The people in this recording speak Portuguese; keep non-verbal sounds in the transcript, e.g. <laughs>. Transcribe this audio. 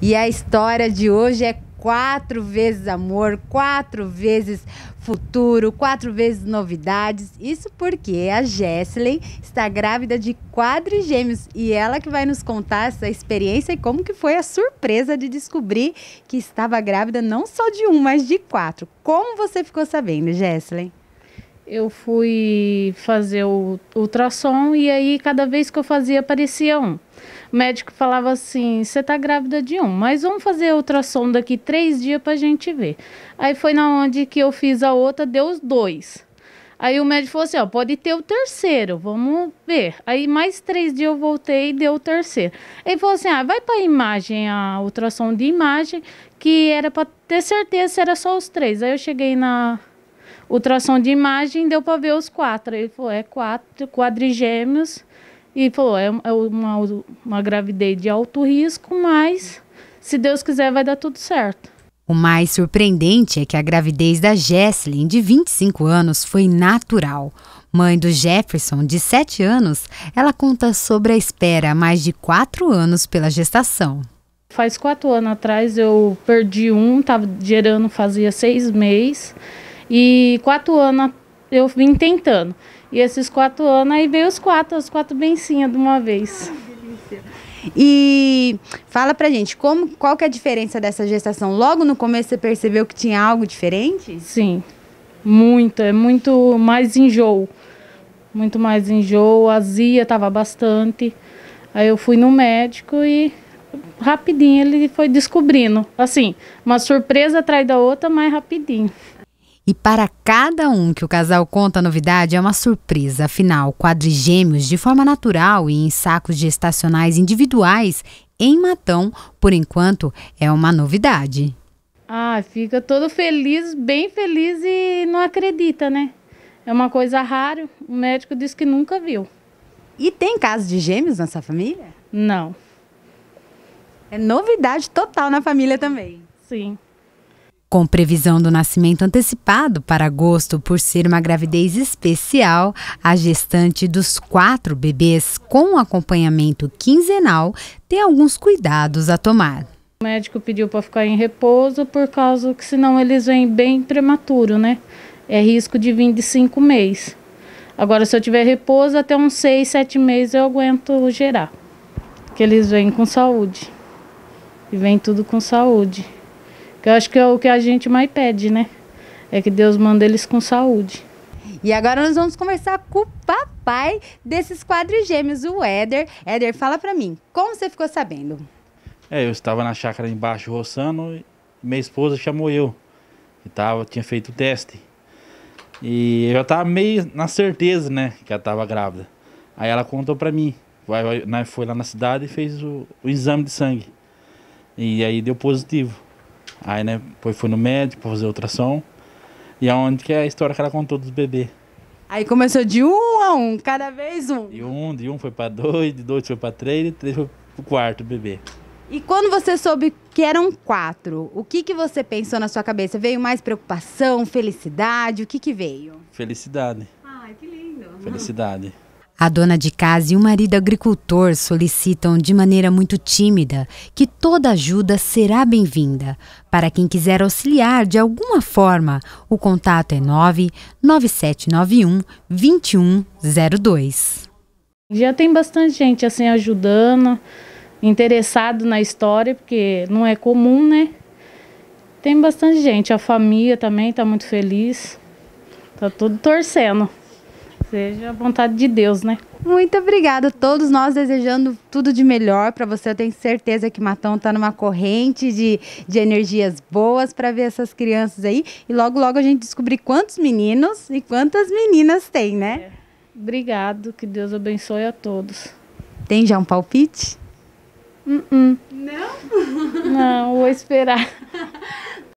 E a história de hoje é quatro vezes amor, quatro vezes futuro, quatro vezes novidades. Isso porque a Jesslyn está grávida de quadrigêmeos e ela que vai nos contar essa experiência e como que foi a surpresa de descobrir que estava grávida não só de um, mas de quatro. Como você ficou sabendo, Jesslyn? Eu fui fazer o ultrassom e aí cada vez que eu fazia aparecia um o médico falava assim: você tá grávida de um, mas vamos fazer ultrassom daqui três dias pra gente ver. Aí foi na onde que eu fiz a outra, deu os dois. Aí o médico falou assim: ó, pode ter o terceiro, vamos ver. Aí mais três dias eu voltei e deu o terceiro. Ele falou assim: ah, vai pra imagem, a ultrassom de imagem, que era pra ter certeza se era só os três. Aí eu cheguei na ultrassom de imagem, deu para ver os quatro. Ele falou: é quatro, quadrigêmeos e falou, é, é uma, uma gravidez de alto risco, mas se Deus quiser vai dar tudo certo. O mais surpreendente é que a gravidez da Jesslyn, de 25 anos, foi natural. Mãe do Jefferson, de 7 anos, ela conta sobre a espera há mais de 4 anos pela gestação. Faz 4 anos atrás eu perdi um, estava gerando fazia 6 meses. E 4 anos eu vim tentando. E esses quatro anos, aí veio os quatro, os quatro bencinhos de uma vez. E fala pra gente, como, qual que é a diferença dessa gestação? Logo no começo você percebeu que tinha algo diferente? Sim, muito, é muito mais enjoo. Muito mais enjoo, azia tava bastante. Aí eu fui no médico e rapidinho ele foi descobrindo. Assim, uma surpresa atrás da outra, mas rapidinho. E para cada um que o casal conta a novidade é uma surpresa, afinal, quadrigêmeos, de forma natural e em sacos gestacionais individuais, em Matão, por enquanto, é uma novidade. Ah, fica todo feliz, bem feliz e não acredita, né? É uma coisa rara, o médico disse que nunca viu. E tem casos de gêmeos nessa família? Não. É novidade total na família também. Sim. Com previsão do nascimento antecipado para agosto, por ser uma gravidez especial, a gestante dos quatro bebês com acompanhamento quinzenal tem alguns cuidados a tomar. O médico pediu para ficar em repouso por causa que senão eles vêm bem prematuro, né? É risco de vir de cinco meses. Agora, se eu tiver repouso, até uns seis, sete meses eu aguento gerar. Que eles vêm com saúde. E vem tudo com saúde. Que eu acho que é o que a gente mais pede, né? É que Deus manda eles com saúde. E agora nós vamos conversar com o papai desses quadrigêmeos, o Éder. Éder, fala para mim, como você ficou sabendo? É, eu estava na chácara embaixo roçando, minha esposa chamou eu. Que tava, tinha feito o teste. E eu já tava meio na certeza, né, que ela tava grávida. Aí ela contou para mim. Né, foi lá na cidade e fez o, o exame de sangue. E aí deu positivo. Aí, né, depois fui no médico pra fazer ultrassom. E aonde é que é a história que ela contou dos bebês. Aí começou de um a um, cada vez um. De um, de um foi pra dois, de dois foi pra três, de três foi pro quarto bebê. E quando você soube que eram quatro, o que, que você pensou na sua cabeça? Veio mais preocupação, felicidade? O que, que veio? Felicidade. Ai, que lindo. Felicidade. A dona de casa e o marido agricultor solicitam de maneira muito tímida que toda ajuda será bem-vinda. Para quem quiser auxiliar de alguma forma, o contato é 99791 2102. Já tem bastante gente assim ajudando, interessado na história, porque não é comum, né? Tem bastante gente, a família também está muito feliz. Tá todo torcendo. Seja a vontade de Deus, né? Muito obrigada. Todos nós desejando tudo de melhor para você. Eu tenho certeza que Matão está numa corrente de, de energias boas para ver essas crianças aí. E logo, logo a gente descobrir quantos meninos e quantas meninas tem, né? É. Obrigado. Que Deus abençoe a todos. Tem já um palpite? Uh -uh. Não? Não, vou esperar. <laughs>